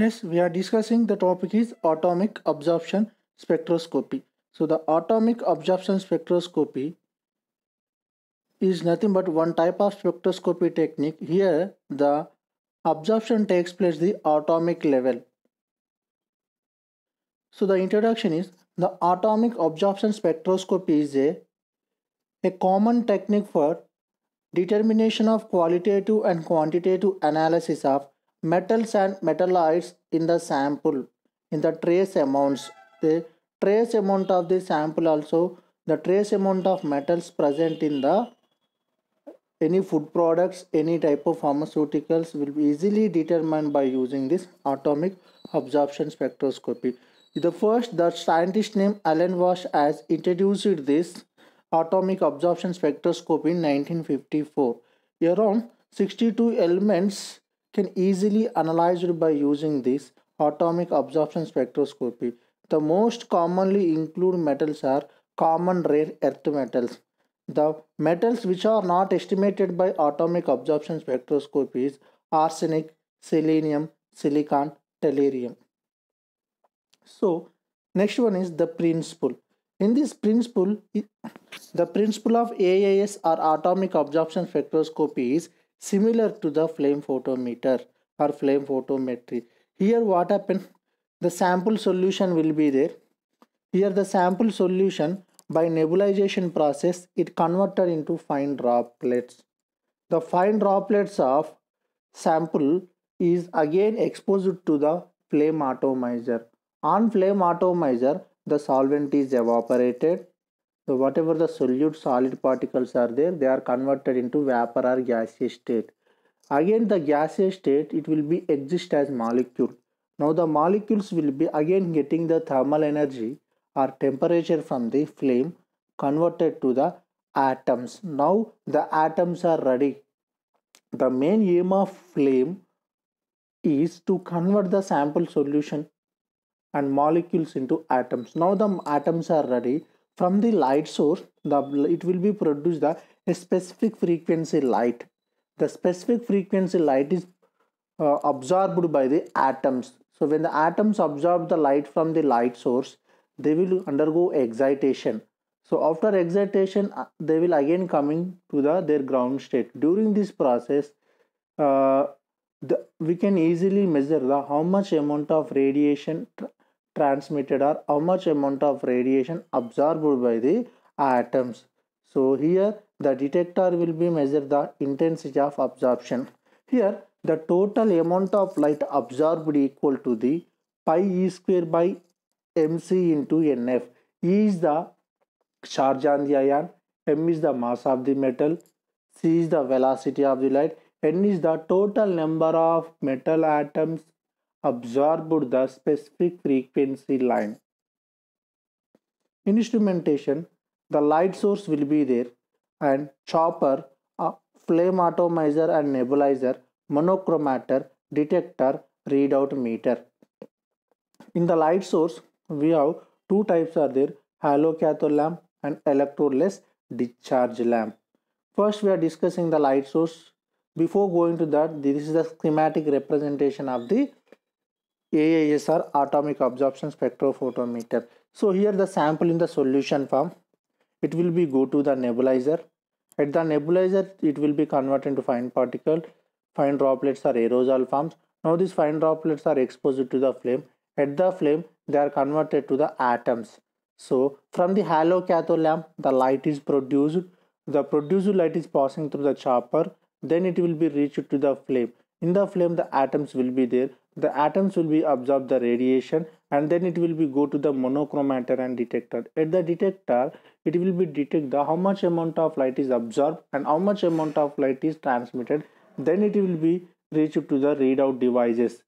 Yes, we are discussing the topic is atomic absorption spectroscopy. So the atomic absorption spectroscopy is nothing but one type of spectroscopy technique. Here the absorption takes place the atomic level. So the introduction is the atomic absorption spectroscopy is a, a common technique for determination of qualitative and quantitative analysis of metals and metalloids in the sample in the trace amounts. The trace amount of the sample also the trace amount of metals present in the any food products, any type of pharmaceuticals will be easily determined by using this atomic absorption spectroscopy. The first, the scientist named Alan Wash has introduced this atomic absorption spectroscopy in 1954. Around 62 elements can easily analyzed by using this atomic absorption spectroscopy. The most commonly included metals are common rare earth metals. The metals which are not estimated by atomic absorption spectroscopy is arsenic, selenium, silicon, tellurium. So next one is the principle. In this principle, the principle of AIS or atomic absorption spectroscopy is similar to the flame photometer or flame photometry. Here what happened? The sample solution will be there. Here the sample solution by nebulization process it converted into fine droplets. The fine droplets of sample is again exposed to the flame atomizer. On flame atomizer the solvent is evaporated so whatever the solute solid particles are there, they are converted into vapor or gaseous state. Again the gaseous state, it will be exist as molecule. Now the molecules will be again getting the thermal energy or temperature from the flame converted to the atoms. Now the atoms are ready. The main aim of flame is to convert the sample solution and molecules into atoms. Now the atoms are ready from the light source the it will be produced the specific frequency light the specific frequency light is uh, absorbed by the atoms so when the atoms absorb the light from the light source they will undergo excitation so after excitation uh, they will again coming to the their ground state during this process uh, the, we can easily measure the how much amount of radiation transmitted or how much amount of radiation absorbed by the atoms. So here the detector will be measure the intensity of absorption. Here the total amount of light absorbed equal to the pi e square by mc into nf. E is the charge on the ion, m is the mass of the metal, c is the velocity of the light, n is the total number of metal atoms absorbed the specific frequency line. instrumentation, the light source will be there and chopper, flame atomizer and nebulizer, monochromator, detector, readout meter. In the light source, we have two types are there, halocathode lamp and electroless discharge lamp. First, we are discussing the light source. Before going to that, this is the schematic representation of the AASR atomic absorption spectrophotometer. So here the sample in the solution form, it will be go to the nebulizer. At the nebulizer, it will be converted into fine particle. Fine droplets are aerosol forms. Now these fine droplets are exposed to the flame. At the flame, they are converted to the atoms. So from the halo cathode lamp, the light is produced. The produced light is passing through the chopper. Then it will be reached to the flame. In the flame, the atoms will be there the atoms will be absorb the radiation and then it will be go to the monochromator and detector at the detector it will be detect the how much amount of light is absorbed and how much amount of light is transmitted then it will be reached to the readout devices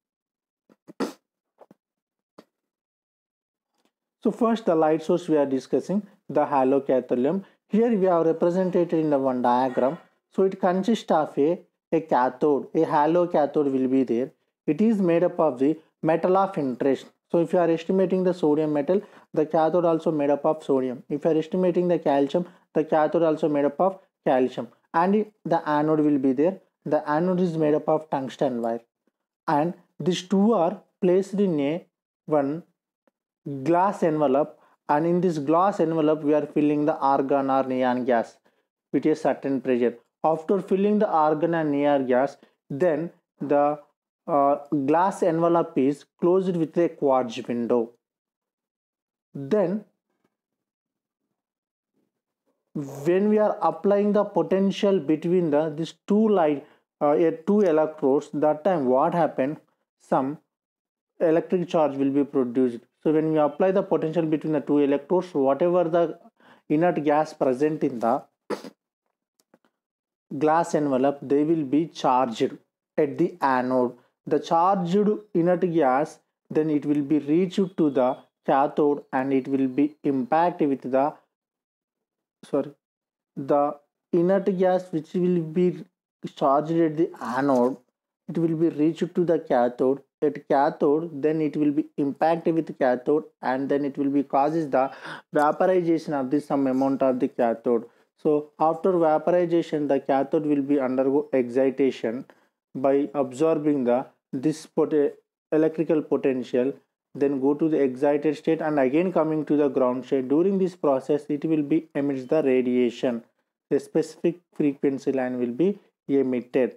so first the light source we are discussing the halocatholium here we have represented in the one diagram so it consists of a a cathode a halo cathode will be there it is made up of the metal of interest. So if you are estimating the sodium metal, the cathode also made up of sodium. If you are estimating the calcium, the cathode also made up of calcium. And the anode will be there. The anode is made up of tungsten wire. And these two are placed in a one glass envelope and in this glass envelope we are filling the argon or neon gas with a certain pressure. After filling the argon and neon gas then the glass envelope is closed with a quartz window. Then when we are applying the potential between the these two light uh, two electrodes that time what happened some electric charge will be produced so when we apply the potential between the two electrodes whatever the inert gas present in the glass envelope they will be charged at the anode the charged inert gas then it will be reached to the cathode and it will be impact with the sorry the inert gas which will be charged at the anode it will be reached to the cathode at cathode then it will be impact with cathode and then it will be causes the vaporization of this some amount of the cathode so after vaporization the cathode will be undergo excitation by absorbing the this pot electrical potential then go to the excited state and again coming to the ground state during this process it will be emits the radiation the specific frequency line will be emitted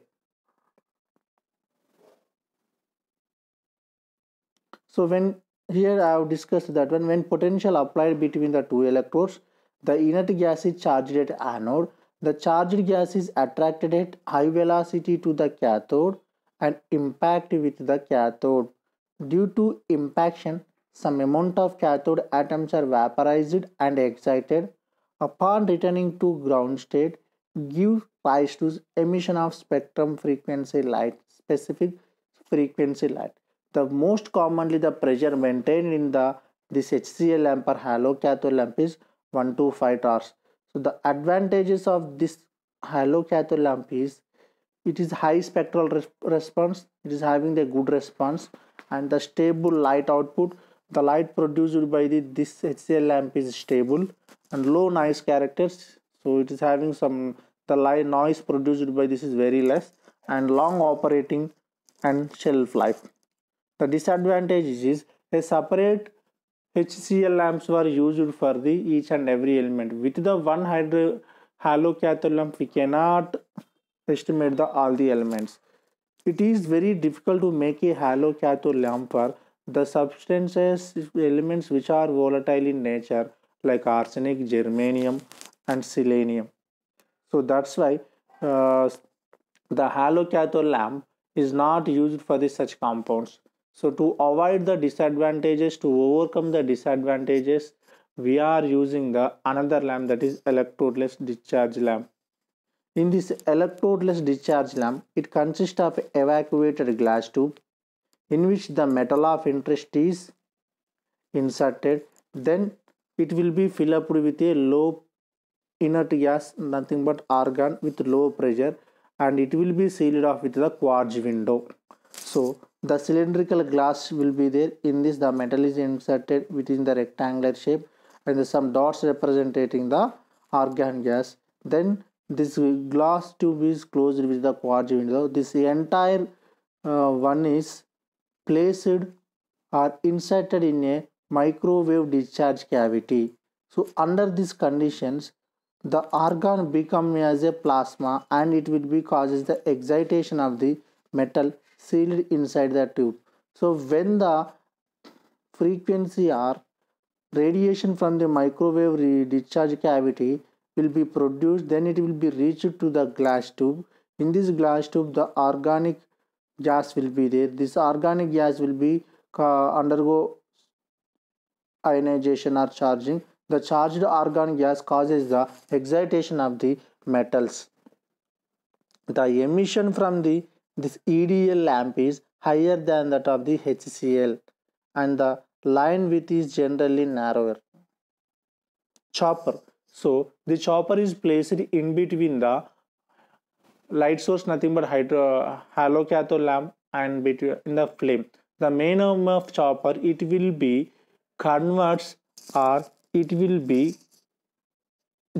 so when here i have discussed that one when potential applied between the two electrodes the inert gas is charged at anode the charged gas is attracted at high velocity to the cathode and impact with the cathode. Due to impaction, some amount of cathode atoms are vaporized and excited. Upon returning to ground state, give rise to emission of spectrum frequency light, specific frequency light. The most commonly the pressure maintained in the this HCl lamp or halo cathode lamp is 125 torrs. So the advantages of this halocathode lamp is it is high spectral response, it is having the good response and the stable light output. The light produced by the, this HCL lamp is stable and low noise characters. So it is having some, the light noise produced by this is very less and long operating and shelf life. The disadvantage is a separate HCl lamps were used for the each and every element. With the one hydro halocathode lamp, we cannot estimate the all the elements. It is very difficult to make a halocathode lamp for the substances elements which are volatile in nature like arsenic, germanium and selenium. So that's why uh, the halocathode lamp is not used for the such compounds. So to avoid the disadvantages, to overcome the disadvantages, we are using the another lamp that is electrodeless discharge lamp. In this electrodeless discharge lamp, it consists of evacuated glass tube in which the metal of interest is inserted. Then it will be filled up with a low inert gas, nothing but argon with low pressure and it will be sealed off with the quartz window. So the cylindrical glass will be there in this the metal is inserted within the rectangular shape and some dots representing the argon gas then this glass tube is closed with the quartz window this entire uh, one is placed or inserted in a microwave discharge cavity so under these conditions the argon becomes as a plasma and it will be causes the excitation of the metal sealed inside the tube. So when the frequency or radiation from the microwave discharge cavity will be produced then it will be reached to the glass tube. In this glass tube the organic gas will be there. This organic gas will be uh, undergo ionization or charging. The charged organic gas causes the excitation of the metals. The emission from the this EDL lamp is higher than that of the HCl and the line width is generally narrower. Chopper. So the chopper is placed in between the light source nothing but hydro halo cathode lamp and between in the flame. The main aim of chopper it will be converts or it will be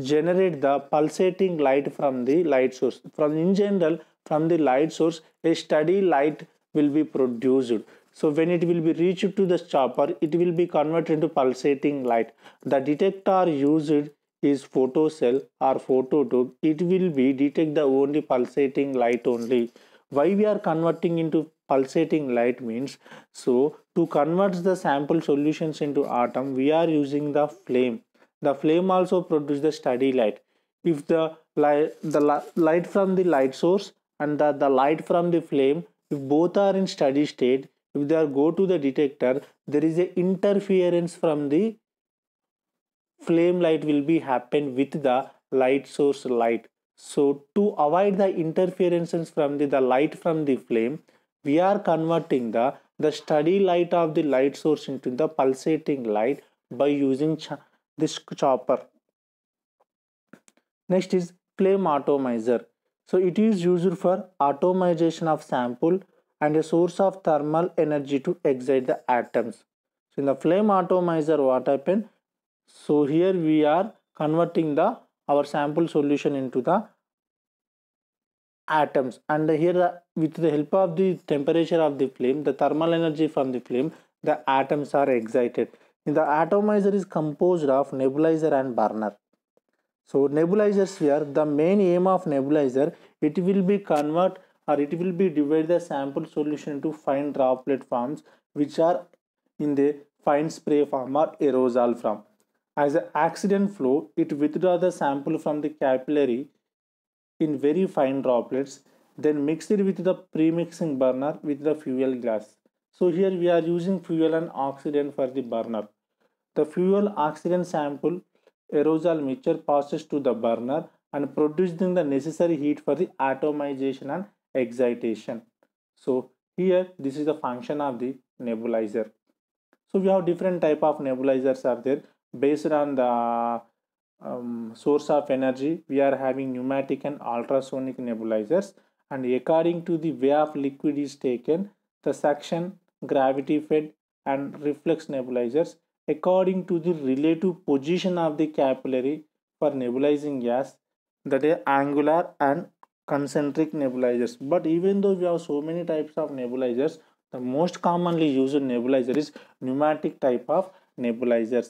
generate the pulsating light from the light source. From in general from the light source a steady light will be produced so when it will be reached to the chopper it will be converted into pulsating light the detector used is photocell or tube it will be detect the only pulsating light only why we are converting into pulsating light means so to convert the sample solutions into atom we are using the flame the flame also produce the steady light if the light the light from the light source and the the light from the flame if both are in steady state if they are go to the detector there is a interference from the flame light will be happen with the light source light so to avoid the interferences from the, the light from the flame we are converting the the steady light of the light source into the pulsating light by using ch this chopper next is flame atomizer so it is used for atomization of sample and a source of thermal energy to excite the atoms. So in the flame atomizer what happened? So here we are converting the our sample solution into the atoms and here the, with the help of the temperature of the flame the thermal energy from the flame the atoms are excited. The atomizer is composed of nebulizer and burner. So nebulizers here, the main aim of nebulizer, it will be convert or it will be divide the sample solution into fine droplet forms which are in the fine spray form or aerosol form. As an accident flow, it withdraw the sample from the capillary in very fine droplets, then mix it with the pre-mixing burner with the fuel glass. So here we are using fuel and oxygen for the burner. The fuel oxygen sample aerosol mixture passes to the burner and producing the necessary heat for the atomization and excitation. So here this is the function of the nebulizer. So we have different type of nebulizers are there based on the um, source of energy we are having pneumatic and ultrasonic nebulizers and according to the way of liquid is taken the suction gravity fed and reflex nebulizers according to the relative position of the capillary for nebulizing gas that is angular and concentric nebulizers but even though we have so many types of nebulizers the most commonly used nebulizer is pneumatic type of nebulizers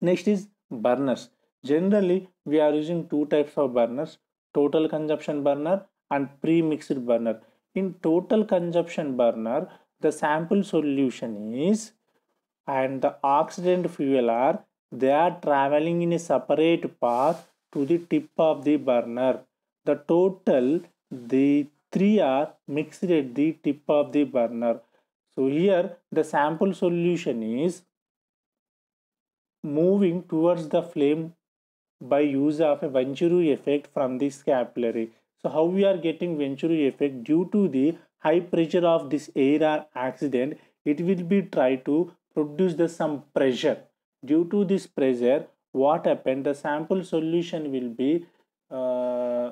next is burners generally we are using two types of burners total consumption burner and pre-mixed burner in total consumption burner the sample solution is and the oxidant fuel are they are traveling in a separate path to the tip of the burner. The total the three are mixed at the tip of the burner. So here the sample solution is moving towards the flame by use of a Venturi effect from this capillary. So how we are getting Venturi effect due to the high pressure of this air or accident, it will be try to produce the some pressure due to this pressure what happened the sample solution will be uh,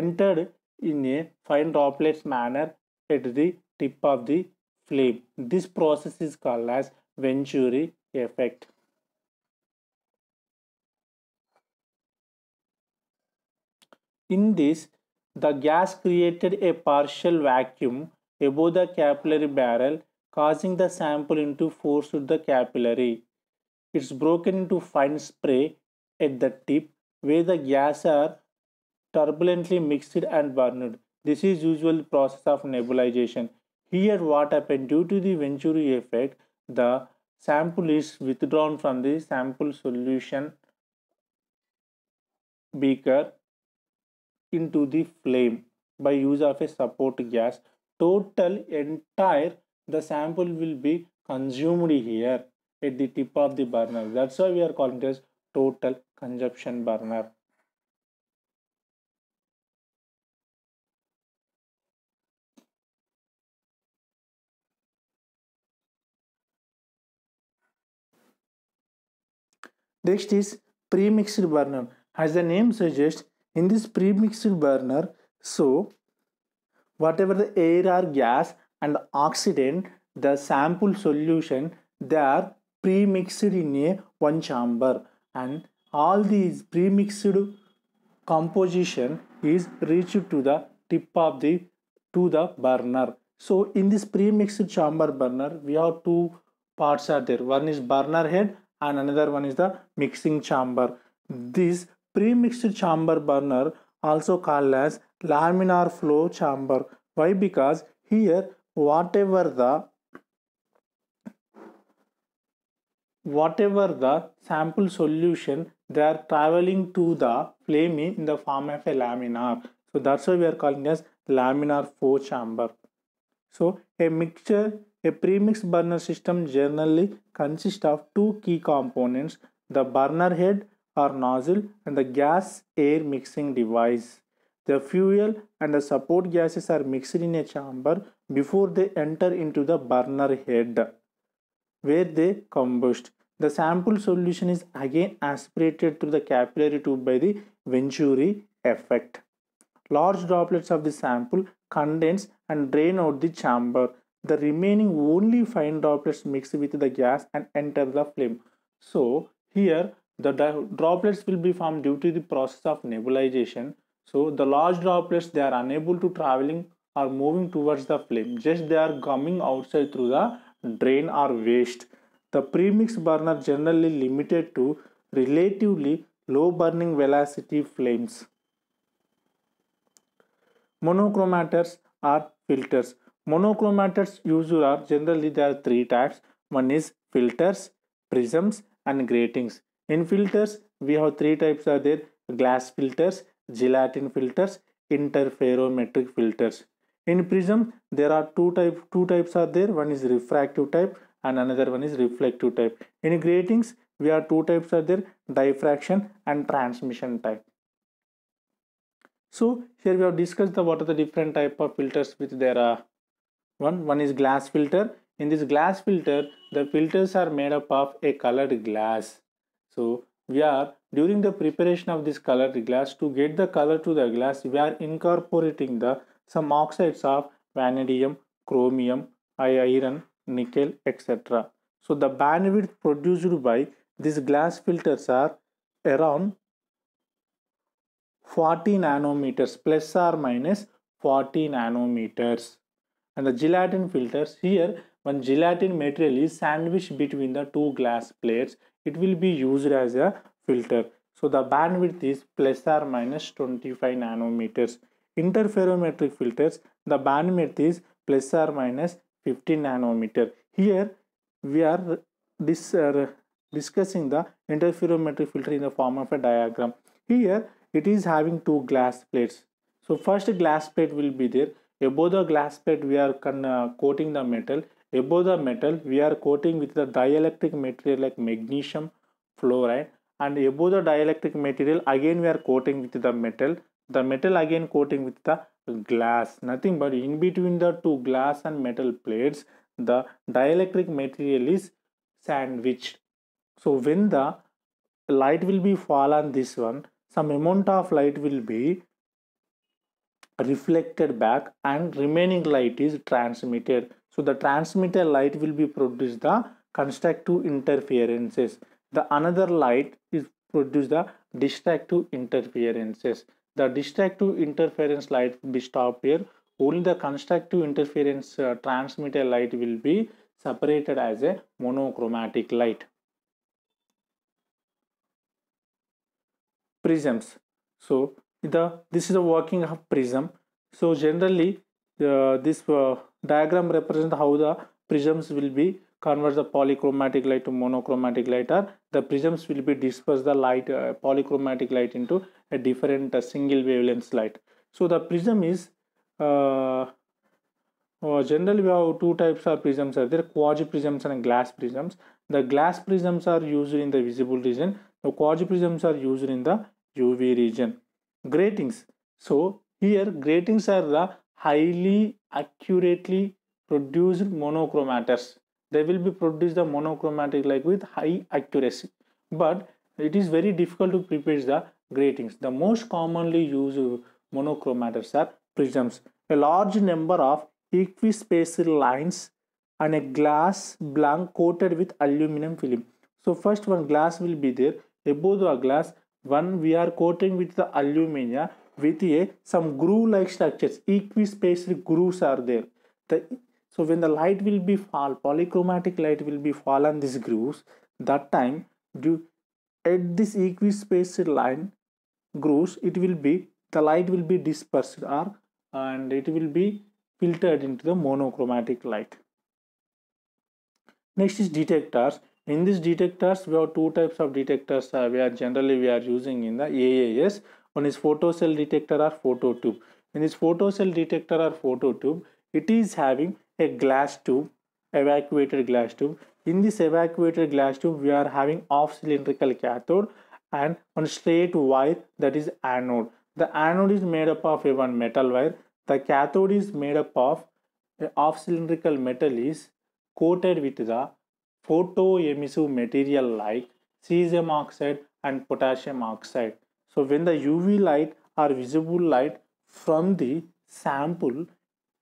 entered in a fine droplets manner at the tip of the flame this process is called as venturi effect in this the gas created a partial vacuum above the capillary barrel causing the sample into force with the capillary. It's broken into fine spray at the tip where the gas are turbulently mixed and burned. This is usual process of nebulization. Here what happened due to the Venturi effect, the sample is withdrawn from the sample solution beaker into the flame by use of a support gas. Total entire the sample will be consumed here at the tip of the burner. That's why we are calling this total consumption burner. Next is premixed burner. As the name suggests, in this premixed burner, so whatever the air or gas and oxidant the sample solution they are premixed in a one chamber and all these premixed composition is reached to the tip of the to the burner so in this premixed chamber burner we have two parts are there one is burner head and another one is the mixing chamber this premixed chamber burner also called as laminar flow chamber why because here whatever the whatever the sample solution they are traveling to the flame in the form of a laminar so that's why we are calling as laminar flow chamber so a mixture a premix burner system generally consists of two key components the burner head or nozzle and the gas air mixing device the fuel and the support gases are mixed in a chamber before they enter into the burner head where they combust. The sample solution is again aspirated through the capillary tube by the Venturi effect. Large droplets of the sample condense and drain out the chamber. The remaining only fine droplets mix with the gas and enter the flame. So here the droplets will be formed due to the process of nebulization so the large droplets they are unable to traveling or moving towards the flame. Just they are coming outside through the drain or waste. The premix burner generally limited to relatively low burning velocity flames. Monochromators are filters. Monochromators usually are generally there are three types. One is filters, prisms and gratings. In filters we have three types are there glass filters, gelatin filters interferometric filters in prism there are two type two types are there one is refractive type and another one is reflective type in gratings we are two types are there diffraction and transmission type so here we have discussed the what are the different type of filters which there are one one is glass filter in this glass filter the filters are made up of a colored glass so we are during the preparation of this colored glass to get the color to the glass we are incorporating the some oxides of vanadium chromium iron nickel etc so the bandwidth produced by these glass filters are around 40 nanometers plus or minus 40 nanometers and the gelatin filters here when gelatin material is sandwiched between the two glass plates it will be used as a filter so the bandwidth is plus or minus 25 nanometers interferometric filters the bandwidth is plus or minus 50 nanometer here we are this uh, discussing the interferometric filter in the form of a diagram here it is having two glass plates so first glass plate will be there above the glass plate we are uh, coating the metal Above the metal, we are coating with the dielectric material like magnesium fluoride and above the dielectric material again we are coating with the metal. The metal again coating with the glass. Nothing but in between the two glass and metal plates, the dielectric material is sandwiched. So when the light will be fall on this one, some amount of light will be reflected back and remaining light is transmitted so the transmitter light will be produce the constructive interferences. The another light is produce the destructive interferences. The destructive interference light will be stopped here. Only the constructive interference uh, transmitter light will be separated as a monochromatic light. Prisms. So the this is the working of prism. So generally uh, this uh, Diagram represent how the prisms will be convert the polychromatic light to monochromatic light or the prisms will be disperse the light uh, polychromatic light into a different uh, single wavelength light so the prism is uh, oh, generally we have two types of prisms are there quasi prisms and glass prisms the glass prisms are used in the visible region the quasi prisms are used in the uv region gratings so here gratings are the highly accurately produced monochromators they will be produced the monochromatic like with high accuracy but it is very difficult to prepare the gratings the most commonly used monochromators are prisms a large number of equispaced lines and a glass blank coated with aluminum film so first one glass will be there above the glass one we are coating with the aluminum with a some groove like structures equispaced grooves are there the, so when the light will be fall polychromatic light will be fall on these grooves that time due at this equispaced line grooves it will be the light will be dispersed or and it will be filtered into the monochromatic light next is detectors in these detectors we have two types of detectors uh, we are generally we are using in the AAS one is photocell detector or phototube in this photocell detector or phototube it is having a glass tube evacuated glass tube in this evacuated glass tube we are having off cylindrical cathode and one straight wire that is anode the anode is made up of a one metal wire the cathode is made up of off cylindrical metal is coated with the photoemissive material like cesium oxide and potassium oxide so when the UV light or visible light from the sample,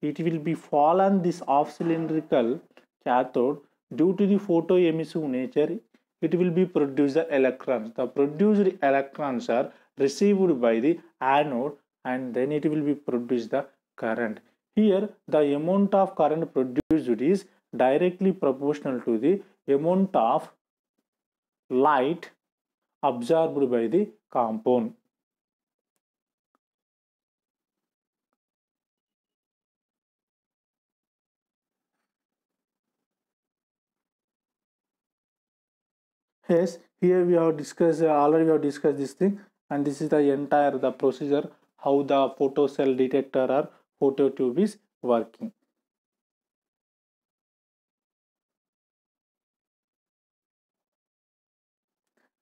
it will be fall on this off cylindrical cathode due to the photoemissive nature, it will be produced the electrons. The produced electrons are received by the anode and then it will be produced the current. Here the amount of current produced is directly proportional to the amount of light absorbed by the compound. Yes, here we have discussed, already we have discussed this thing and this is the entire the procedure how the photocell detector or phototube is working.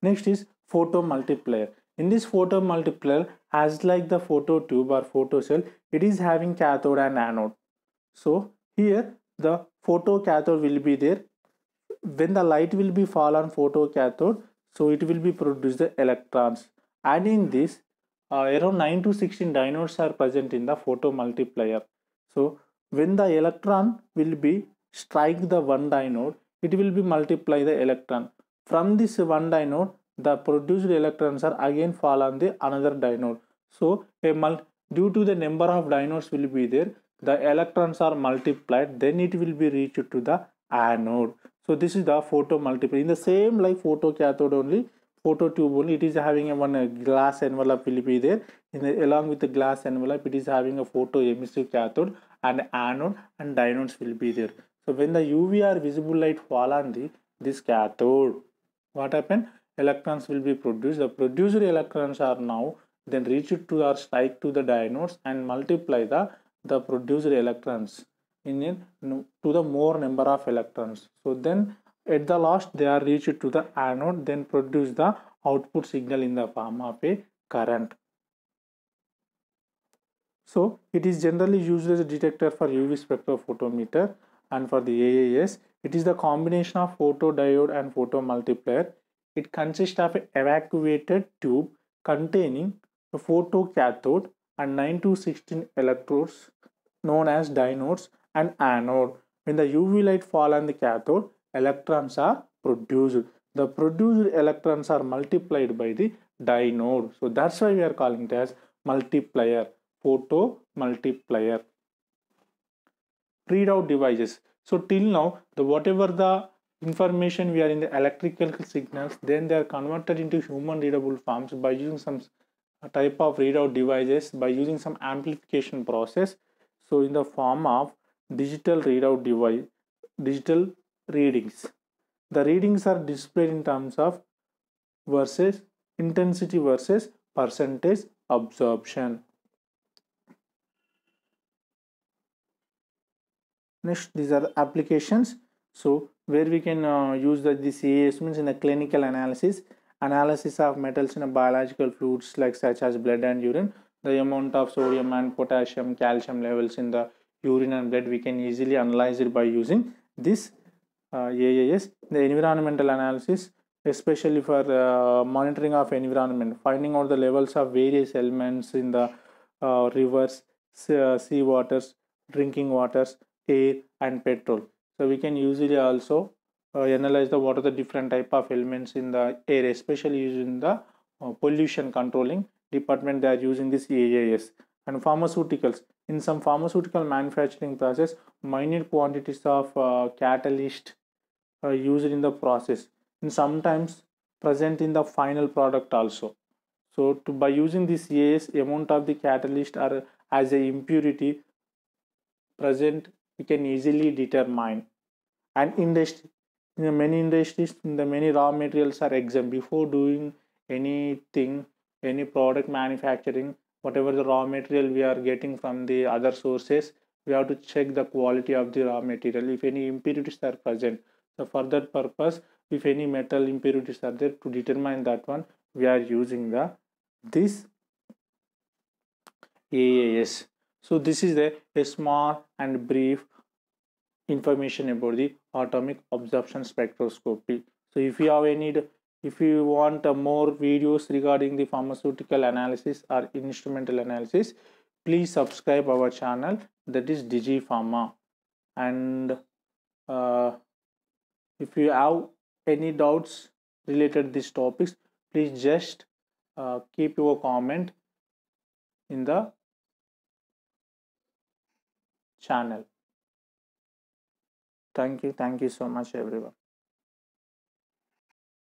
Next is photo multiplier in this photo multiplier as like the photo tube or photo cell it is having cathode and anode so here the photo cathode will be there when the light will be fall on photo cathode so it will be produce the electrons and in this uh, around 9 to 16 diodes are present in the photo multiplier so when the electron will be strike the one diode it will be multiply the electron from this one diode the produced electrons are again fall on the another diode. so a mul due to the number of diodes will be there the electrons are multiplied then it will be reached to the anode so this is the photo multiplier in the same like photo cathode only photo tube only it is having a one a uh, glass envelope will be there in the, along with the glass envelope it is having a photo emissive cathode and anode and diodes will be there so when the uv are visible light fall on the this cathode what happened electrons will be produced the produced electrons are now then reach to or strike to the dinodes and multiply the the produced electrons in it to the more number of electrons so then at the last they are reached to the anode then produce the output signal in the form of a current so it is generally used as a detector for uv spectrophotometer and for the aas it is the combination of photodiode and photomultiplier it consists of an evacuated tube containing a photocathode and 9 to 16 electrodes known as dinodes and anode. When the UV light falls on the cathode, electrons are produced. The produced electrons are multiplied by the dinode. So that's why we are calling it as multiplier, photo multiplier. Readout devices. So till now, the whatever the information we are in the electrical signals then they are converted into human readable forms by using some type of readout devices by using some amplification process so in the form of digital readout device digital readings the readings are displayed in terms of versus intensity versus percentage absorption next these are the applications so where we can uh, use the, the CA means in the clinical analysis, analysis of metals in biological fluids like such as blood and urine, the amount of sodium and potassium, calcium levels in the urine and blood we can easily analyze it by using this uh, AAS. The environmental analysis, especially for uh, monitoring of environment, finding out the levels of various elements in the uh, rivers, uh, sea waters, drinking waters, air and petrol so we can usually also uh, analyze the what are the different type of elements in the air especially using the uh, pollution controlling department they are using this AAS and pharmaceuticals in some pharmaceutical manufacturing process minute quantities of uh, catalyst are uh, used in the process and sometimes present in the final product also so to, by using this AAS amount of the catalyst are as a impurity present we can easily determine and industry in the many industries the many raw materials are exempt before doing anything any product manufacturing whatever the raw material we are getting from the other sources we have to check the quality of the raw material if any impurities are present so for that purpose if any metal impurities are there to determine that one we are using the this AAS so this is a, a small and brief information about the atomic absorption spectroscopy. So if you have any, if you want more videos regarding the pharmaceutical analysis or instrumental analysis, please subscribe our channel that is Pharma. And uh, if you have any doubts related to these topics, please just uh, keep your comment in the channel thank you thank you so much everyone